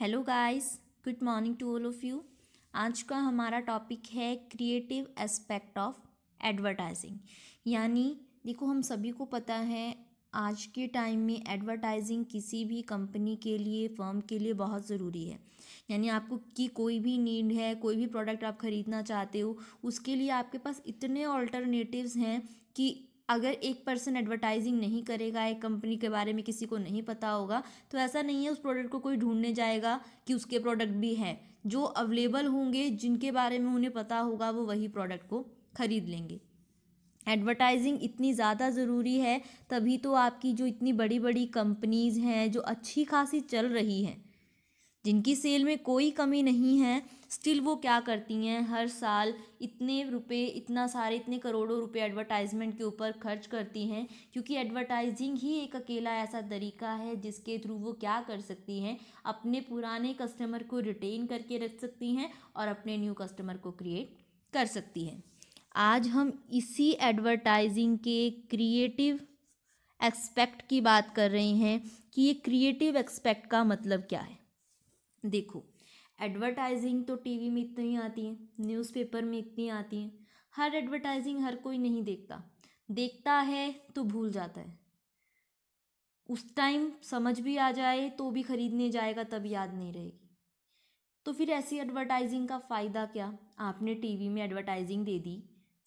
hello guys good morning to all of you आज का हमारा टॉपिक है क्रिएटिव एस्पेक्ट ऑफ एडवर्टाइजिंग यानी देखो हम सभी को पता है आज के टाइम में एडवर्टाइजिंग किसी भी कंपनी के लिए फर्म के लिए बहुत ज़रूरी है यानी आपको की कोई भी नीड है कोई भी प्रोडक्ट आप ख़रीदना चाहते हो उसके लिए आपके पास इतने ऑल्टरनेटिव्स हैं कि अगर एक पर्सन एडवर्टाइजिंग नहीं करेगा एक कंपनी के बारे में किसी को नहीं पता होगा तो ऐसा नहीं है उस प्रोडक्ट को कोई ढूंढने जाएगा कि उसके प्रोडक्ट भी हैं जो अवेलेबल होंगे जिनके बारे में उन्हें पता होगा वो वही प्रोडक्ट को ख़रीद लेंगे एडवर्टाइजिंग इतनी ज़्यादा ज़रूरी है तभी तो आपकी जो इतनी बड़ी बड़ी कंपनीज़ हैं जो अच्छी खासी चल रही हैं जिनकी सेल में कोई कमी नहीं है स्टिल वो क्या करती हैं हर साल इतने रुपए इतना सारे इतने करोड़ों रुपए एडवर्टाइजमेंट के ऊपर खर्च करती हैं क्योंकि एडवर्टाइजिंग ही एक अकेला ऐसा तरीका है जिसके थ्रू वो क्या कर सकती हैं अपने पुराने कस्टमर को रिटेन करके रख सकती हैं और अपने न्यू कस्टमर को क्रिएट कर सकती हैं आज हम इसी एडवर्टाइजिंग के क्रिएटिव एक्सपेक्ट की बात कर रहे हैं कि ये क्रिएटिव एक्सपेक्ट का मतलब क्या है देखो एडवर्टाइजिंग तो टीवी में इतनी आती है न्यूज़पेपर में इतनी आती है हर एडवर्टाइजिंग हर कोई नहीं देखता देखता है तो भूल जाता है उस टाइम समझ भी आ जाए तो भी ख़रीदने जाएगा तब याद नहीं रहेगी तो फिर ऐसी एडवर्टाइजिंग का फ़ायदा क्या आपने टीवी में एडवर्टाइजिंग दे दी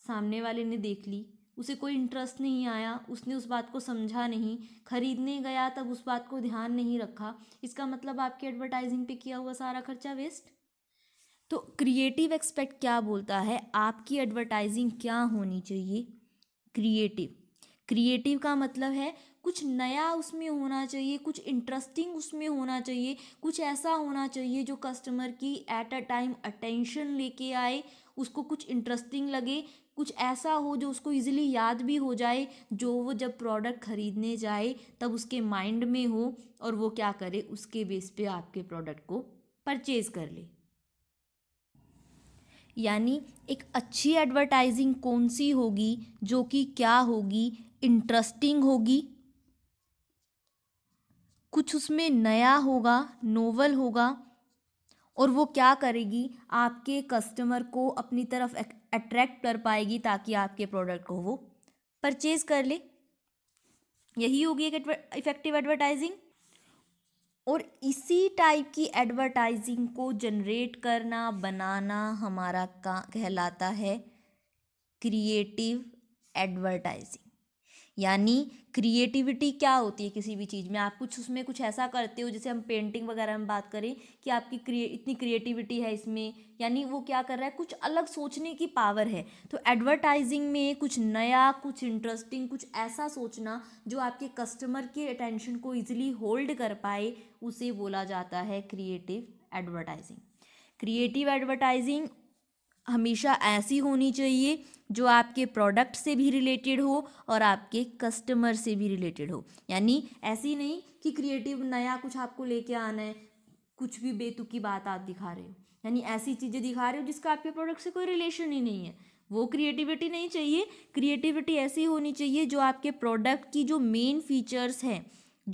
सामने वाले ने देख ली उसे कोई इंटरेस्ट नहीं आया उसने उस बात को समझा नहीं खरीदने गया तब उस बात को ध्यान नहीं रखा इसका मतलब आपके एडवर्टाइजिंग पे किया हुआ सारा खर्चा वेस्ट तो क्रिएटिव एक्सपेक्ट क्या बोलता है आपकी एडवर्टाइजिंग क्या होनी चाहिए क्रिएटिव क्रिएटिव का मतलब है कुछ नया उसमें होना चाहिए कुछ इंटरेस्टिंग उसमें होना चाहिए कुछ ऐसा होना चाहिए जो कस्टमर की एट अ टाइम अटेंशन लेके आए उसको कुछ इंटरेस्टिंग लगे कुछ ऐसा हो जो उसको ईजिली याद भी हो जाए जो वो जब प्रोडक्ट ख़रीदने जाए तब उसके माइंड में हो और वो क्या करे उसके बेस पे आपके प्रोडक्ट को परचेज़ कर ले यानी एक अच्छी एडवर्टाइजिंग कौन सी होगी जो कि क्या होगी इंटरेस्टिंग होगी कुछ उसमें नया होगा नोवल होगा और वो क्या करेगी आपके कस्टमर को अपनी तरफ अट्रैक्ट कर पाएगी ताकि आपके प्रोडक्ट को वो परचेज कर ले यही होगी एक इफ़ेक्टिव एडवर्टाइजिंग और इसी टाइप की एडवर्टाइजिंग को जनरेट करना बनाना हमारा का कहलाता है क्रिएटिव एडवर्टाइजिंग यानी क्रिएटिविटी क्या होती है किसी भी चीज़ में आप कुछ उसमें कुछ ऐसा करते हो जैसे हम पेंटिंग वगैरह में बात करें कि आपकी क्रिए इतनी क्रिएटिविटी है इसमें यानी वो क्या कर रहा है कुछ अलग सोचने की पावर है तो एडवर्टाइजिंग में कुछ नया कुछ इंटरेस्टिंग कुछ ऐसा सोचना जो आपके कस्टमर के अटेंशन को ईजिली होल्ड कर पाए उसे बोला जाता है क्रिएटिव एडवर्टाइजिंग क्रिएटिव एडवर्टाइजिंग हमेशा ऐसी होनी चाहिए जो आपके प्रोडक्ट से भी रिलेटेड हो और आपके कस्टमर से भी रिलेटेड हो यानी ऐसी नहीं कि क्रिएटिव नया कुछ आपको लेके आना है कुछ भी बेतुकी बात आप दिखा रहे हो यानी ऐसी चीज़ें दिखा रहे हो जिसका आपके प्रोडक्ट से कोई रिलेशन ही नहीं है वो क्रिएटिविटी नहीं चाहिए क्रिएटिविटी ऐसी होनी चाहिए जो आपके प्रोडक्ट की जो मेन फीचर्स हैं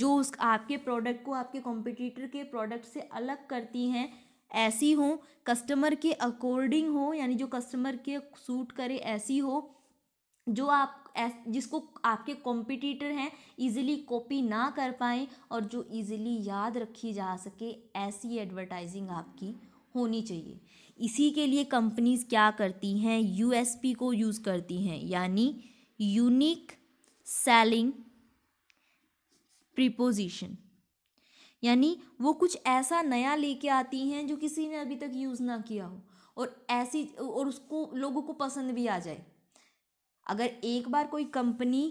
जो उस आपके प्रोडक्ट को आपके कॉम्पिटिटर के प्रोडक्ट से अलग करती हैं ऐसी हो कस्टमर के अकॉर्डिंग हो यानी जो कस्टमर के सूट करे ऐसी हो जो आप जिसको आपके कॉम्पिटिटर हैं इजीली कॉपी ना कर पाएँ और जो इजीली याद रखी जा सके ऐसी एडवर्टाइजिंग आपकी होनी चाहिए इसी के लिए कंपनीज़ क्या करती हैं यूएसपी को यूज़ करती हैं यानी यूनिक सेलिंग प्रिपोजिशन यानी वो कुछ ऐसा नया लेके आती हैं जो किसी ने अभी तक यूज़ ना किया हो और ऐसी और उसको लोगों को पसंद भी आ जाए अगर एक बार कोई कंपनी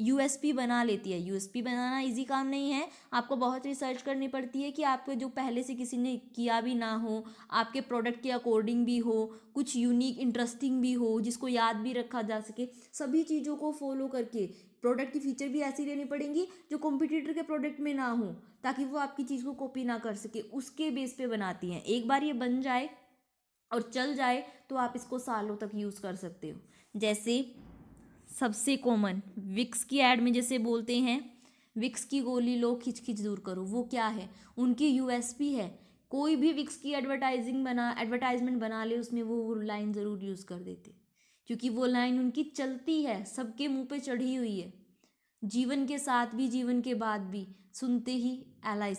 यूएसपी बना लेती है यूएसपी बनाना इजी काम नहीं है आपको बहुत रिसर्च करनी पड़ती है कि आपको जो पहले से किसी ने किया भी ना हो आपके प्रोडक्ट के अकॉर्डिंग भी हो कुछ यूनिक इंटरेस्टिंग भी हो जिसको याद भी रखा जा सके सभी चीज़ों को फॉलो करके प्रोडक्ट की फीचर भी ऐसी लेनी पड़ेंगी जो कॉम्पिटिटर के प्रोडक्ट में ना हो ताकि वो आपकी चीज़ को कॉपी ना कर सके उसके बेस पे बनाती हैं एक बार ये बन जाए और चल जाए तो आप इसको सालों तक यूज़ कर सकते हो जैसे सबसे कॉमन विक्स की एड में जैसे बोलते हैं विक्स की गोली लो खिच खिच दूर करो वो क्या है उनकी यूएसपी है कोई भी विक्स की एडवर्टाइजिंग बना एडवर्टाइजमेंट बना ले उसमें वो लाइन ज़रूर यूज़ कर देते क्योंकि वो लाइन उनकी चलती है सबके मुंह पे चढ़ी हुई है जीवन के साथ भी जीवन के बाद भी सुनते ही एल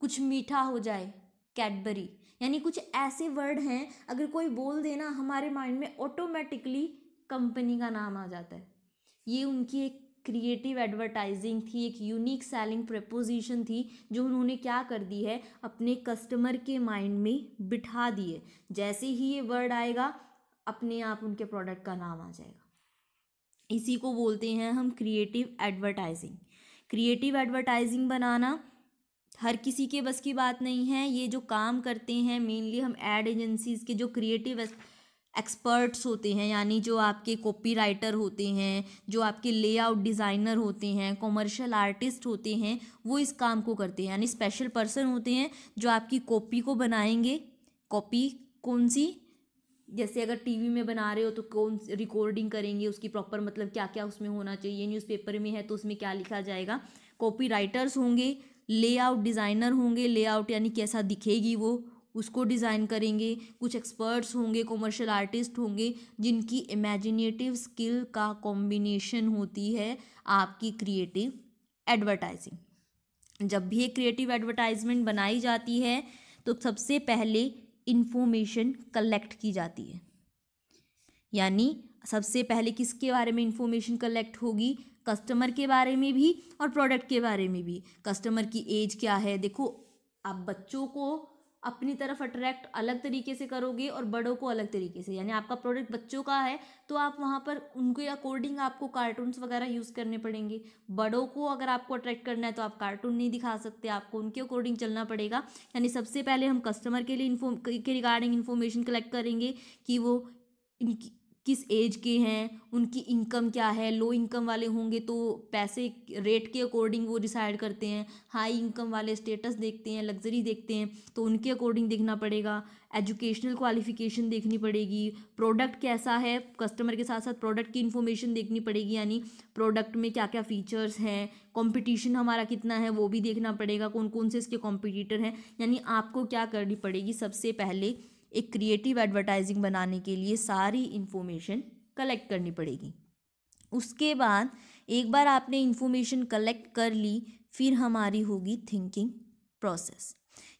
कुछ मीठा हो जाए कैडबरी यानी कुछ ऐसे वर्ड हैं अगर कोई बोल देना हमारे माइंड में ऑटोमेटिकली कंपनी का नाम आ जाता है ये उनकी एक क्रिएटिव एडवर्टाइजिंग थी एक यूनिक सेलिंग प्रपोजिशन थी जो उन्होंने क्या कर दी है अपने कस्टमर के माइंड में बिठा दिए जैसे ही ये वर्ड आएगा अपने आप उनके प्रोडक्ट का नाम आ जाएगा इसी को बोलते हैं हम क्रिएटिव एडवर्टाइजिंग क्रिएटिव एडवर्टाइजिंग बनाना हर किसी के बस की बात नहीं है ये जो काम करते हैं मेनली हम एड एजेंसीज़ के जो क्रिएटिव एक्सपर्ट्स होते हैं यानी जो आपके कॉपी राइटर होते हैं जो आपके लेआउट डिज़ाइनर होते हैं कॉमर्शियल आर्टिस्ट होते हैं वो इस काम को करते हैं यानी स्पेशल पर्सन होते हैं जो आपकी कॉपी को बनाएंगे कॉपी कौन सी जैसे अगर टीवी में बना रहे हो तो कौन रिकॉर्डिंग करेंगे उसकी प्रॉपर मतलब क्या क्या उसमें होना चाहिए न्यूज़पेपर में है तो उसमें क्या लिखा जाएगा कॉपी राइटर्स होंगे लेआउट डिज़ाइनर होंगे लेआउट यानी कैसा दिखेगी वो उसको डिज़ाइन करेंगे कुछ एक्सपर्ट्स होंगे कॉमर्शियल आर्टिस्ट होंगे जिनकी इमेजिनेटिव स्किल का कॉम्बिनेशन होती है आपकी क्रिएटिव एडवर्टाइजिंग जब भी एक क्रिएटिव एडवर्टाइजमेंट बनाई जाती है तो सबसे पहले इन्फॉर्मेशन कलेक्ट की जाती है यानी सबसे पहले किसके बारे में इन्फॉर्मेशन कलेक्ट होगी कस्टमर के बारे में भी और प्रोडक्ट के बारे में भी कस्टमर की एज क्या है देखो आप बच्चों को अपनी तरफ अट्रैक्ट अलग तरीके से करोगे और बड़ों को अलग तरीके से यानी आपका प्रोडक्ट बच्चों का है तो आप वहाँ पर उनके अकॉर्डिंग आपको कार्टून्स वगैरह यूज़ करने पड़ेंगे बड़ों को अगर आपको अट्रैक्ट करना है तो आप कार्टून नहीं दिखा सकते आपको उनके अकॉर्डिंग चलना पड़ेगा यानी सबसे पहले हम कस्टमर के लिए इन्फॉर्म के रिगार्डिंग इन्फॉर्मेशन कलेक्ट करेंगे कि वो किस एज के हैं उनकी इनकम क्या है लो इनकम वाले होंगे तो पैसे रेट के अकॉर्डिंग वो डिसाइड करते हैं हाई इनकम वाले स्टेटस देखते हैं लग्जरी देखते हैं तो उनके अकॉर्डिंग देखना पड़ेगा एजुकेशनल क्वालिफिकेशन देखनी पड़ेगी प्रोडक्ट कैसा है कस्टमर के साथ साथ प्रोडक्ट की इन्फॉर्मेशन देखनी पड़ेगी यानी प्रोडक्ट में क्या क्या फ़ीचर्स हैं कॉम्पिटिशन हमारा कितना है वो भी देखना पड़ेगा कौन कौन से इसके कॉम्पिटिटर हैं यानी आपको क्या करनी पड़ेगी सबसे पहले एक क्रिएटिव एडवर्टाइजिंग बनाने के लिए सारी इन्फॉर्मेशन कलेक्ट करनी पड़ेगी उसके बाद एक बार आपने इन्फॉर्मेशन कलेक्ट कर ली फिर हमारी होगी थिंकिंग प्रोसेस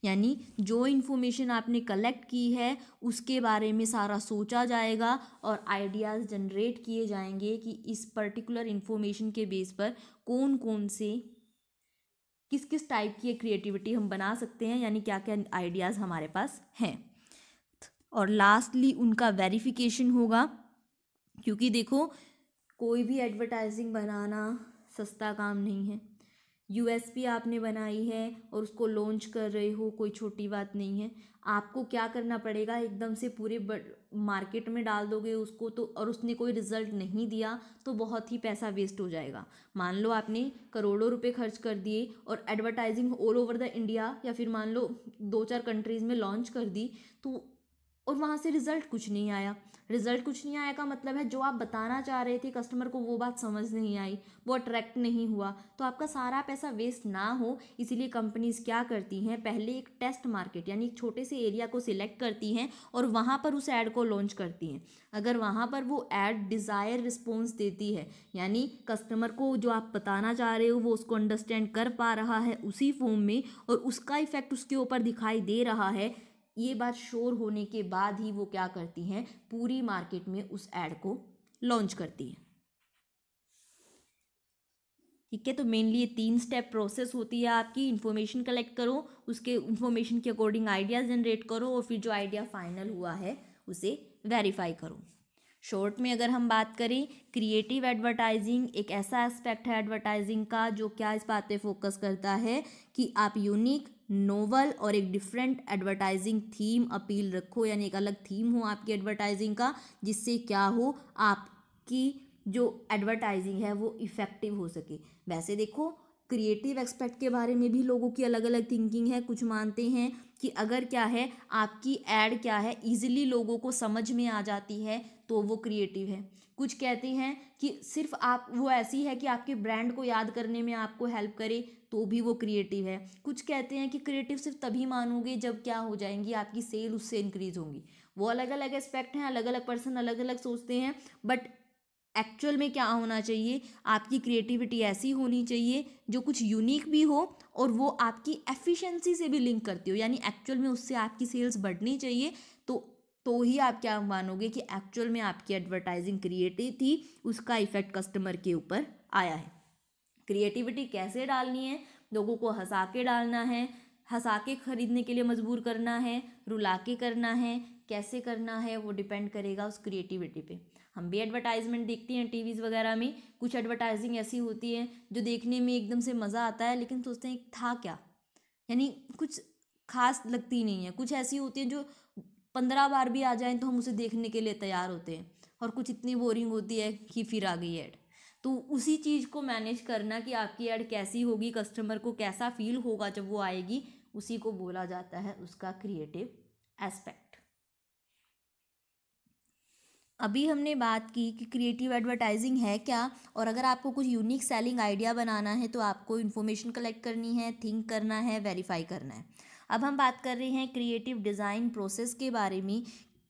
यानी जो इन्फॉर्मेशन आपने कलेक्ट की है उसके बारे में सारा सोचा जाएगा और आइडियाज़ जनरेट किए जाएंगे कि इस पर्टिकुलर इन्फॉर्मेशन के बेस पर कौन कौन से किस किस टाइप की क्रिएटिविटी हम बना सकते हैं यानी क्या क्या आइडियाज़ हमारे पास हैं और लास्टली उनका वेरिफिकेशन होगा क्योंकि देखो कोई भी एडवर्टाइजिंग बनाना सस्ता काम नहीं है यूएसपी आपने बनाई है और उसको लॉन्च कर रहे हो कोई छोटी बात नहीं है आपको क्या करना पड़ेगा एकदम से पूरे मार्केट में डाल दोगे उसको तो और उसने कोई रिजल्ट नहीं दिया तो बहुत ही पैसा वेस्ट हो जाएगा मान लो आपने करोड़ों रुपए खर्च कर दिए और advertising all over the India या फिर मान लो दो चार कंट्रीज़ में लॉन्च कर दी तो और वहाँ से रिज़ल्ट कुछ नहीं आया रिज़ल्ट कुछ नहीं आया का मतलब है जो आप बताना चाह रहे थे कस्टमर को वो बात समझ नहीं आई वो अट्रैक्ट नहीं हुआ तो आपका सारा पैसा वेस्ट ना हो इसीलिए कंपनीज़ क्या करती हैं पहले एक टेस्ट मार्केट यानी एक छोटे से एरिया को सिलेक्ट करती हैं और वहाँ पर उस ऐड को लॉन्च करती हैं अगर वहाँ पर वो ऐड डिज़ायर रिस्पॉन्स देती है यानी कस्टमर को जो आप बताना चाह रहे हो वो उसको अंडरस्टैंड कर पा रहा है उसी फॉर्म में और उसका इफ़ेक्ट उसके ऊपर दिखाई दे रहा है ये बात शोर होने के बाद ही वो क्या करती हैं पूरी मार्केट में उस एड को लॉन्च करती हैं ठीक है तो मेनली ये तीन स्टेप प्रोसेस होती है आपकी इन्फॉर्मेशन कलेक्ट करो उसके इन्फॉर्मेशन के अकॉर्डिंग आइडिया जनरेट करो और फिर जो आइडिया फाइनल हुआ है उसे वेरीफाई करो शॉर्ट में अगर हम बात करें क्रिएटिव एडवर्टाइजिंग एक ऐसा एस्पेक्ट है एडवर्टाइजिंग का जो क्या इस बात पे फोकस करता है कि आप यूनिक नोवल और एक डिफरेंट एडवर्टाइजिंग थीम अपील रखो यानी एक अलग थीम हो आपकी एडवर्टाइजिंग का जिससे क्या हो आपकी जो एडवर्टाइजिंग है वो इफ़ेक्टिव हो सके वैसे देखो क्रिएटिव एक्सपेक्ट के बारे में भी लोगों की अलग अलग थिंकिंग है कुछ मानते हैं कि अगर क्या है आपकी एड क्या है ईज़िली लोगों को समझ में आ जाती है तो वो क्रिएटिव है कुछ कहते हैं कि सिर्फ आप वो ऐसी है कि आपके ब्रांड को याद करने में आपको हेल्प करे तो भी वो क्रिएटिव है कुछ कहते हैं कि क्रिएटिव सिर्फ तभी मानोगे जब क्या हो जाएंगी आपकी सेल उससे इंक्रीज होंगी वो अलग अलग एस्पेक्ट हैं अलग अलग पर्सन अलग अलग सोचते हैं बट एक्चुअल में क्या होना चाहिए आपकी क्रिएटिविटी ऐसी होनी चाहिए जो कुछ यूनिक भी हो और वो आपकी एफिशिएंसी से भी लिंक करती हो यानी एक्चुअल में उससे आपकी सेल्स बढ़नी चाहिए तो ही आप क्या मानोगे कि एक्चुअल में आपकी एडवर्टाइजिंग क्रिएटिव थी उसका इफेक्ट कस्टमर के ऊपर आया है क्रिएटिविटी कैसे डालनी है लोगों को हंसा के डालना है हंसा के ख़रीदने के लिए मजबूर करना है रुला के करना है कैसे करना है वो डिपेंड करेगा उस क्रिएटिविटी पे हम भी एडवर्टाइजमेंट देखते हैं टीवीज़ वगैरह में कुछ एडवर्टाइजिंग ऐसी होती है जो देखने में एकदम से मज़ा आता है लेकिन सोचते हैं था क्या यानी कुछ खास लगती नहीं है कुछ ऐसी होती है जो पंद्रह बार भी आ जाए तो हम उसे देखने के लिए तैयार होते हैं और कुछ इतनी बोरिंग होती है कि फिर आ गई ऐड तो उसी चीज़ को मैनेज करना कि आपकी ऐड कैसी होगी कस्टमर को कैसा फील होगा जब वो आएगी उसी को बोला जाता है उसका क्रिएटिव एस्पेक्ट अभी हमने बात की कि क्रिएटिव एडवर्टाइजिंग है क्या और अगर आपको कुछ यूनिक सेलिंग आइडिया बनाना है तो आपको इन्फॉर्मेशन कलेक्ट करनी है थिंक करना है वेरीफाई करना है अब हम बात कर रहे हैं क्रिएटिव डिज़ाइन प्रोसेस के बारे में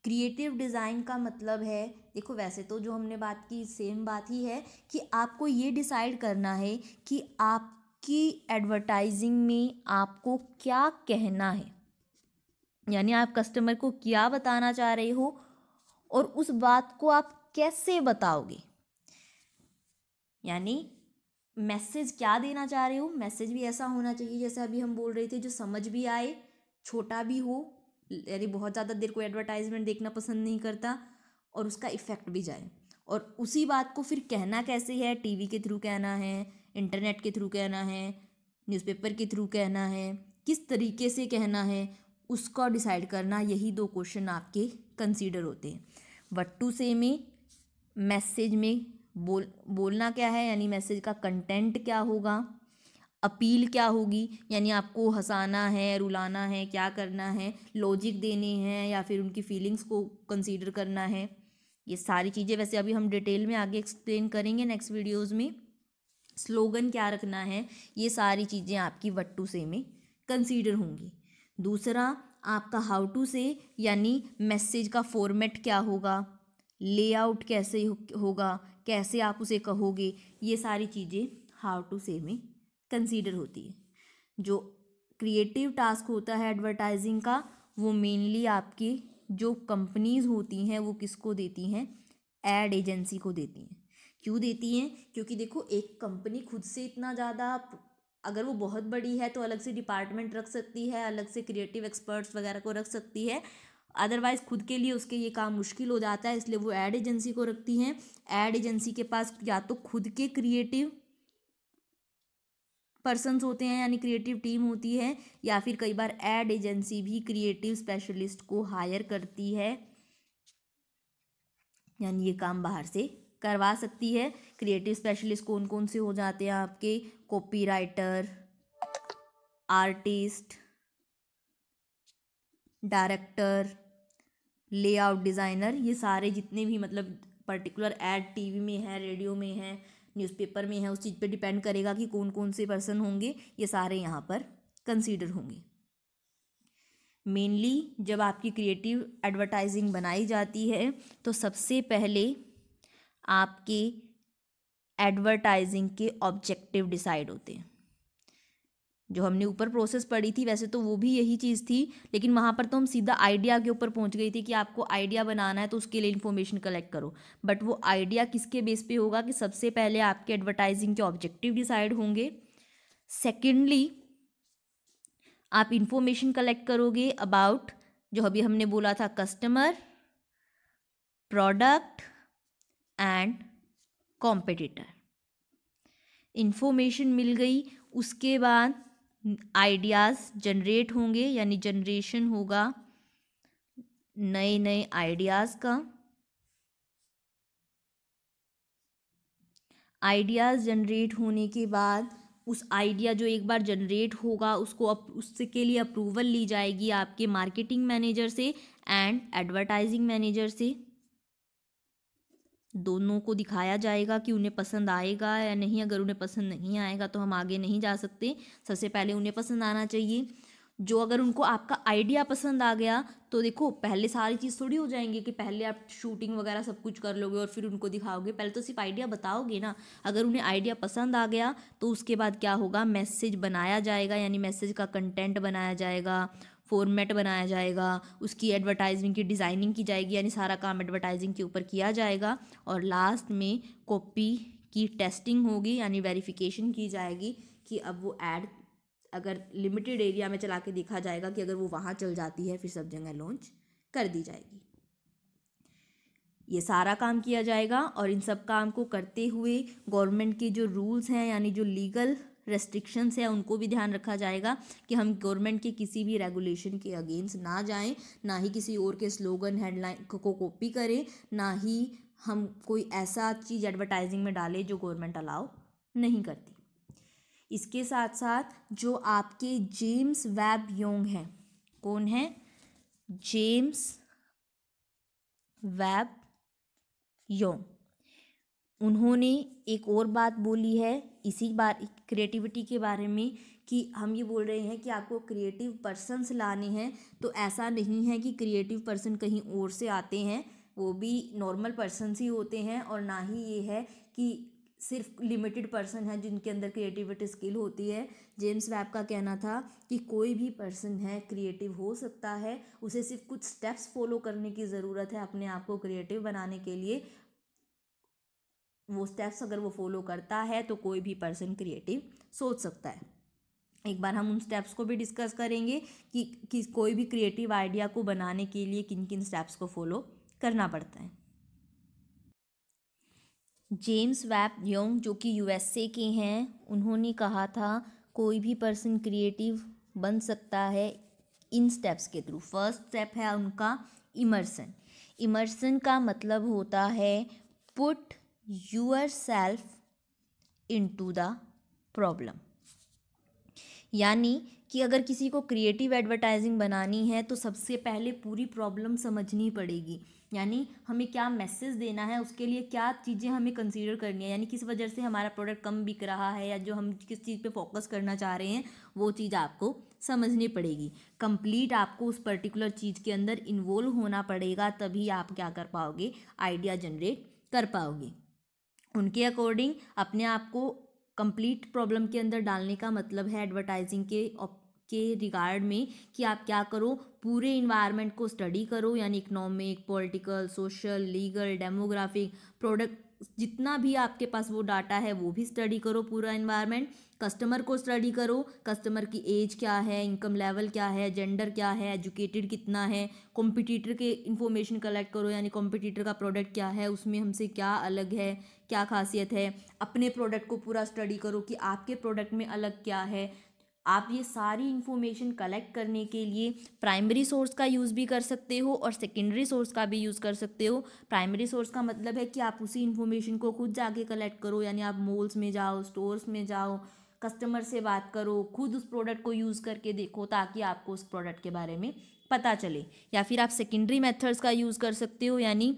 क्रिएटिव डिज़ाइन का मतलब है देखो वैसे तो जो हमने बात की सेम बात ही है कि आपको ये डिसाइड करना है कि आपकी एडवर्टाइजिंग में आपको क्या कहना है यानी आप कस्टमर को क्या बताना चाह रहे हो और उस बात को आप कैसे बताओगे यानी मैसेज क्या देना चाह रहे हो मैसेज भी ऐसा होना चाहिए जैसे अभी हम बोल रहे थे जो समझ भी आए छोटा भी हो यानी बहुत ज़्यादा देर को एडवर्टाइजमेंट देखना पसंद नहीं करता और उसका इफ़ेक्ट भी जाए और उसी बात को फिर कहना कैसे है टीवी के थ्रू कहना है इंटरनेट के थ्रू कहना है न्यूज़पेपर के थ्रू कहना है किस तरीके से कहना है उसका डिसाइड करना यही दो क्वेश्चन आपके कंसीडर होते हैं वट्टू से में मैसेज में बोल बोलना क्या है यानी मैसेज का कंटेंट क्या होगा अपील क्या होगी यानी आपको हंसाना है रुलाना है क्या करना है लॉजिक देने हैं या फिर उनकी फीलिंग्स को कंसीडर करना है ये सारी चीज़ें वैसे अभी हम डिटेल में आगे एक्सप्लेन करेंगे नेक्स्ट वीडियोस में स्लोगन क्या रखना है ये सारी चीज़ें आपकी वट्टू से में कंसीडर होंगी दूसरा आपका हाउ टू से यानी मैसेज का फॉर्मेट क्या होगा लेआउट कैसे होगा कैसे आप उसे कहोगे ये सारी चीज़ें हाउ टू से में कंसीडर होती है जो क्रिएटिव टास्क होता है एडवर्टाइजिंग का वो मेनली आपकी जो कंपनीज होती हैं वो किसको देती हैं एड एजेंसी को देती हैं क्यों देती हैं क्योंकि देखो एक कंपनी खुद से इतना ज़्यादा अगर वो बहुत बड़ी है तो अलग से डिपार्टमेंट रख सकती है अलग से क्रिएटिव एक्सपर्ट्स वगैरह को रख सकती है अदरवाइज़ खुद के लिए उसके ये काम मुश्किल हो जाता है इसलिए वो एड एजेंसी को रखती हैं एड एजेंसी के पास या तो खुद के क्रिएटिव पर्सनस होते हैं यानी क्रिएटिव टीम होती है या फिर कई बार एड एजेंसी भी क्रिएटिव स्पेशलिस्ट को हायर करती है यानी ये काम बाहर से करवा सकती है क्रिएटिव स्पेशलिस्ट कौन कौन से हो जाते हैं आपके copywriter artist director layout designer ये सारे जितने भी मतलब पर्टिकुलर एड टीवी में है रेडियो में है न्यूज़पेपर में है उस चीज़ पे डिपेंड करेगा कि कौन कौन से पर्सन होंगे ये सारे यहाँ पर कंसीडर होंगे मेनली जब आपकी क्रिएटिव एडवर्टाइजिंग बनाई जाती है तो सबसे पहले आपके एडवर्टाइजिंग के ऑब्जेक्टिव डिसाइड होते हैं जो हमने ऊपर प्रोसेस पढ़ी थी वैसे तो वो भी यही चीज़ थी लेकिन वहाँ पर तो हम सीधा आइडिया के ऊपर पहुँच गई थी कि आपको आइडिया बनाना है तो उसके लिए इन्फॉर्मेशन कलेक्ट करो बट वो आइडिया किसके बेस पे होगा कि सबसे पहले आपके एडवर्टाइजिंग के ऑब्जेक्टिव डिसाइड होंगे सेकेंडली आप इन्फॉर्मेशन कलेक्ट करोगे अबाउट जो अभी हमने बोला था customer product and competitor information मिल गई उसके बाद आइडियाज़ जनरेट होंगे यानी जनरेशन होगा नए नए आइडियाज़ का आइडियाज़ जनरेट होने के बाद उस आइडिया जो एक बार जनरेट होगा उसको अप, उसके लिए अप्रूवल ली जाएगी आपके मार्केटिंग मैनेजर से एंड एडवर्टाइजिंग मैनेजर से दोनों को दिखाया जाएगा कि उन्हें पसंद आएगा या नहीं अगर उन्हें पसंद नहीं आएगा तो हम आगे नहीं जा सकते सबसे पहले उन्हें पसंद आना चाहिए जो अगर उनको आपका आइडिया पसंद आ गया तो देखो पहले सारी चीज़ थोड़ी हो जाएंगी कि पहले आप शूटिंग वगैरह सब कुछ कर लोगे और फिर उनको दिखाओगे पहले तो सिर्फ आइडिया बताओगे ना अगर उन्हें आइडिया पसंद आ गया तो उसके बाद क्या होगा मैसेज बनाया जाएगा यानी मैसेज का कंटेंट बनाया जाएगा फॉर्मेट बनाया जाएगा उसकी एडवर्टाइजिंग की डिज़ाइनिंग की जाएगी यानी सारा काम एडवर्टाइजिंग के ऊपर किया जाएगा और लास्ट में कॉपी की टेस्टिंग होगी यानी वेरिफिकेशन की जाएगी कि अब वो एड अगर लिमिटेड एरिया में चला के देखा जाएगा कि अगर वो वहाँ चल जाती है फिर सब जगह लॉन्च कर दी जाएगी ये सारा काम किया जाएगा और इन सब काम को करते हुए गवर्नमेंट के जो रूल्स हैं यानी जो लीगल रेस्ट्रिक्शंस है उनको भी ध्यान रखा जाएगा कि हम गवर्नमेंट के किसी भी रेगुलेशन के अगेंस्ट ना जाएं ना ही किसी और के स्लोगन हेडलाइन को कॉपी करें ना ही हम कोई ऐसा चीज़ एडवर्टाइजिंग में डालें जो गवर्नमेंट अलाउ नहीं करती इसके साथ साथ जो आपके जेम्स वेब योंग हैं कौन है जेम्स वेब योंग उन्होंने एक और बात बोली है इसी बार क्रिएटिविटी के बारे में कि हम ये बोल रहे हैं कि आपको क्रिएटिव पर्सनस लाने हैं तो ऐसा नहीं है कि क्रिएटिव पर्सन कहीं और से आते हैं वो भी नॉर्मल पर्सन ही होते हैं और ना ही ये है कि सिर्फ लिमिटेड पर्सन है जिनके अंदर क्रिएटिविटी स्किल होती है जेम्स वैब का कहना था कि कोई भी पर्सन है क्रिएटिव हो सकता है उसे सिर्फ कुछ स्टेप्स फॉलो करने की ज़रूरत है अपने आप को क्रिएटिव बनाने के लिए वो स्टेप्स अगर वो फॉलो करता है तो कोई भी पर्सन क्रिएटिव सोच सकता है एक बार हम उन स्टेप्स को भी डिस्कस करेंगे कि, कि कोई भी क्रिएटिव आइडिया को बनाने के लिए किन किन स्टेप्स को फॉलो करना पड़ता है जेम्स वैप योंग जो कि यूएसए के हैं उन्होंने कहा था कोई भी पर्सन क्रिएटिव बन सकता है इन स्टेप्स के थ्रू फर्स्ट स्टेप है उनका इमर्सन इमर्सन का मतलब होता है put yourself to the problem यानी कि अगर किसी को क्रिएटिव एडवर्टाइजिंग बनानी है तो सबसे पहले पूरी प्रॉब्लम समझनी पड़ेगी यानी हमें क्या मैसेज देना है उसके लिए क्या चीज़ें हमें कंसीडर करनी है यानी किस वजह से हमारा प्रोडक्ट कम बिक रहा है या जो हम किस चीज़ पे फोकस करना चाह रहे हैं वो चीज़ आपको समझनी पड़ेगी कंप्लीट आपको उस पर्टिकुलर चीज़ के अंदर इन्वॉल्व होना पड़ेगा तभी आप क्या कर पाओगे आइडिया जनरेट कर पाओगे उनके अकॉर्डिंग अपने आप को कंप्लीट प्रॉब्लम के अंदर डालने का मतलब है एडवर्टाइजिंग के के रिगार्ड में कि आप क्या करो पूरे इन्वायरमेंट को स्टडी करो यानी economic political social legal demographic product जितना भी आपके पास वो डाटा है वो भी स्टडी करो पूरा इन्वायरमेंट कस्टमर को स्टडी करो कस्टमर की एज क्या है इनकम लेवल क्या है जेंडर क्या है एजुकेटेड कितना है कॉम्पिटिटर के इन्फॉर्मेशन कलेक्ट करो यानी कॉम्पिटिटर का प्रोडक्ट क्या है उसमें हमसे क्या अलग है क्या खासियत है अपने प्रोडक्ट को पूरा स्टडी करो कि आपके प्रोडक्ट में अलग क्या है आप ये सारी इन्फॉर्मेशन कलेक्ट करने के लिए प्राइमरी सोर्स का यूज़ भी कर सकते हो और सेकेंडरी सोर्स का भी यूज़ कर सकते हो प्राइमरी सोर्स का मतलब है कि आप उसी इन्फॉर्मेशन को खुद जाके कलेक्ट करो यानी आप मॉल्स में जाओ स्टोर्स में जाओ कस्टमर से बात करो खुद उस प्रोडक्ट को यूज़ करके देखो ताकि आपको उस प्रोडक्ट के बारे में पता चले या फिर आप सेकेंडरी मेथड्स का यूज़ कर सकते हो यानी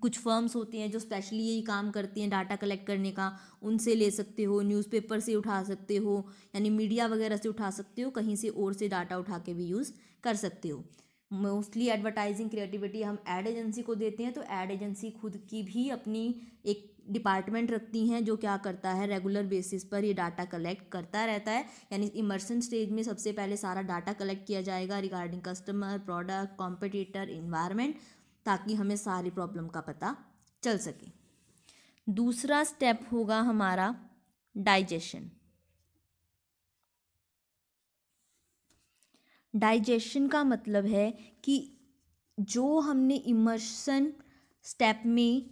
कुछ फर्म्स होती हैं जो स्पेशली यही काम करती हैं डाटा कलेक्ट करने का उनसे ले सकते हो न्यूज़पेपर से उठा सकते हो यानी मीडिया वगैरह से उठा सकते हो कहीं से और से डाटा उठा के भी यूज़ कर सकते हो मोस्टली एडवर्टाइजिंग क्रिएटिविटी हम एड एजेंसी को देते हैं तो एड एजेंसी खुद की भी अपनी एक डिपार्टमेंट रखती हैं जो क्या करता है रेगुलर बेसिस पर ये डाटा कलेक्ट करता रहता है यानी इमर्सन स्टेज में सबसे पहले सारा डाटा कलेक्ट किया जाएगा regarding customer product competitor environment ताकि हमें सारी प्रॉब्लम का पता चल सके दूसरा स्टेप होगा हमारा डाइजेशन डाइजेशन का मतलब है कि जो हमने इमर्शन स्टेप में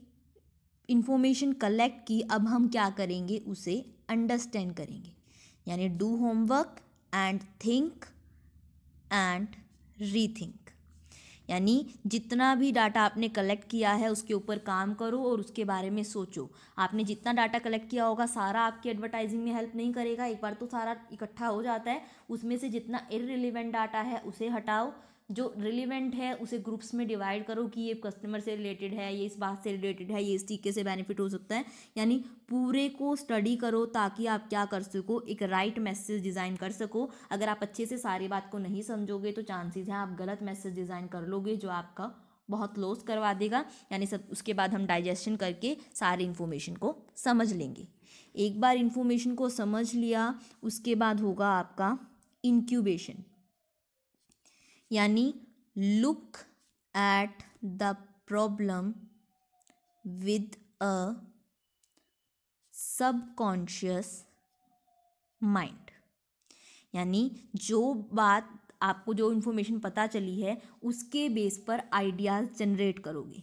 इंफॉर्मेशन कलेक्ट की अब हम क्या करेंगे उसे अंडरस्टैंड करेंगे यानी do homework and think and rethink यानी जितना भी डाटा आपने कलेक्ट किया है उसके ऊपर काम करो और उसके बारे में सोचो आपने जितना डाटा कलेक्ट किया होगा सारा आपकी एडवर्टाइजिंग में हेल्प नहीं करेगा एक बार तो सारा इकट्ठा हो जाता है उसमें से जितना इरेलीवेंट डाटा है उसे हटाओ जो रिलीवेंट है उसे ग्रुप्स में डिवाइड करो कि ये कस्टमर से रिलेटेड है ये इस बात से रिलेटेड है ये इस तरीके से बेनिफिट हो सकता है यानी पूरे को स्टडी करो ताकि आप क्या कर सको एक राइट मैसेज डिज़ाइन कर सको अगर आप अच्छे से सारी बात को नहीं समझोगे तो चांसेस हैं आप गलत मैसेज डिज़ाइन कर लोगे जो आपका बहुत लॉस करवा देगा यानी सब उसके बाद हम डाइजेशन करके सारे इन्फॉर्मेशन को समझ लेंगे एक बार इन्फॉर्मेशन को समझ लिया उसके बाद होगा आपका इंक्यूबेशन यानी look at the problem with a subconscious mind यानी जो बात आपको जो इन्फॉर्मेशन पता चली है उसके बेस पर आइडियाज़ जनरेट करोगे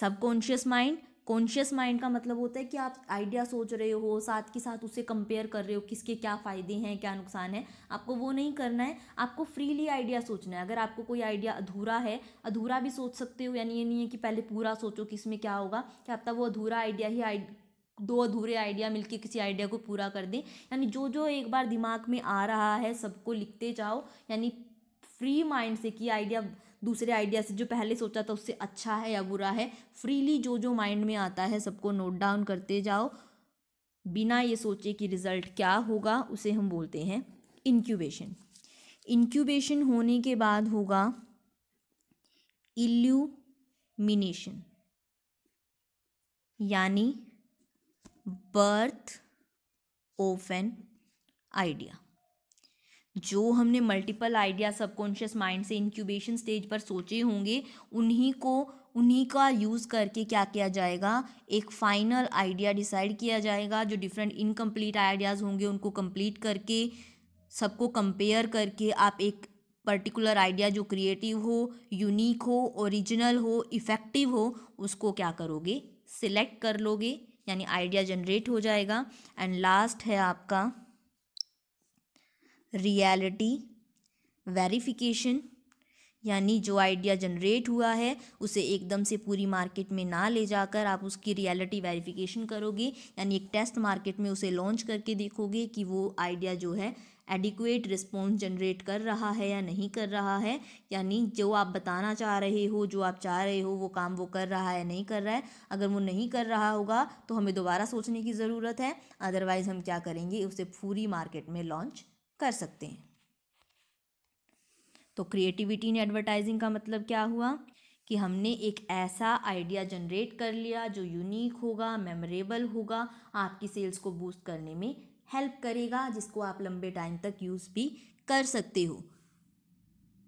सबकॉन्शियस माइंड कॉन्शियस माइंड का मतलब होता है कि आप आइडिया सोच रहे हो साथ के साथ उसे कंपेयर कर रहे हो किसके क्या फ़ायदे हैं क्या नुकसान है आपको वो नहीं करना है आपको फ्रीली आइडिया सोचना है अगर आपको कोई आइडिया अधूरा है अधूरा भी सोच सकते हो यानी ये नहीं है कि पहले पूरा सोचो कि इसमें क्या होगा कि आपका वो अधूरा आइडिया ही आइड दो अधूरे आइडिया मिलके किसी आइडिया को पूरा कर दें यानी जो जो एक बार दिमाग में आ रहा है सबको लिखते जाओ यानी फ्री माइंड से कि आइडिया दूसरे आइडिया से जो पहले सोचा था उससे अच्छा है या बुरा है फ्रीली जो जो माइंड में आता है सबको नोट डाउन करते जाओ बिना ये सोचे कि रिज़ल्ट क्या होगा उसे हम बोलते हैं इनक्यूबेशन इंक्यूबेशन होने के बाद होगा इल्यूमिनेशन यानी बर्थ ऑफ एन आइडिया जो हमने मल्टीपल आइडिया सबकॉन्शियस माइंड से इंक्यूबेशन स्टेज पर सोचे होंगे उन्हीं को उन्हीं का यूज़ करके क्या किया जाएगा एक फाइनल आइडिया डिसाइड किया जाएगा जो डिफरेंट इनकम्प्लीट आइडियाज़ होंगे उनको कंप्लीट करके सबको कंपेयर करके आप एक पर्टिकुलर आइडिया जो क्रिएटिव हो यूनिक हो ओरिजिनल हो इफ़ेक्टिव हो उसको क्या करोगे सिलेक्ट कर लोगे यानी आइडिया जनरेट हो जाएगा एंड लास्ट है आपका रियलिटी वेरिफिकेशन यानी जो आइडिया जनरेट हुआ है उसे एकदम से पूरी मार्केट में ना ले जाकर आप उसकी रियलिटी वेरिफिकेशन करोगे यानी एक टेस्ट मार्केट में उसे लॉन्च करके देखोगे कि वो आइडिया जो है एडिक्वेट रिस्पॉन्स जनरेट कर रहा है या नहीं कर रहा है यानी जो आप बताना चाह रहे हो जो आप चाह रहे हो वो काम वो कर रहा है नहीं कर रहा है अगर वो नहीं कर रहा होगा तो हमें दोबारा सोचने की ज़रूरत है अदरवाइज़ हम क्या करेंगे उसे पूरी मार्केट में लॉन्च कर सकते हैं तो क्रिएटिविटी इन एडवर्टाइजिंग का मतलब क्या हुआ कि हमने एक ऐसा आइडिया जनरेट कर लिया जो यूनिक होगा मेमोरेबल होगा आपकी सेल्स को बूस्ट करने में हेल्प करेगा जिसको आप लंबे टाइम तक यूज़ भी कर सकते हो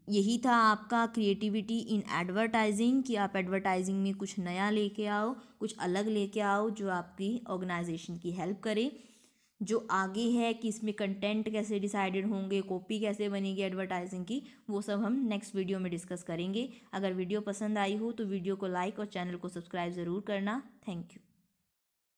यही था आपका क्रिएटिविटी इन एडवर्टाइजिंग कि आप एडवर्टाइजिंग में कुछ नया लेके आओ कुछ अलग लेके आओ जो आपकी ऑर्गेनाइजेशन की हेल्प करे जो आगे है कि इसमें कंटेंट कैसे डिसाइडेड होंगे कॉपी कैसे बनेगी एडवर्टाइजिंग की वो सब हम नेक्स्ट वीडियो में डिस्कस करेंगे अगर वीडियो पसंद आई हो तो वीडियो को लाइक और चैनल को सब्सक्राइब ज़रूर करना थैंक यू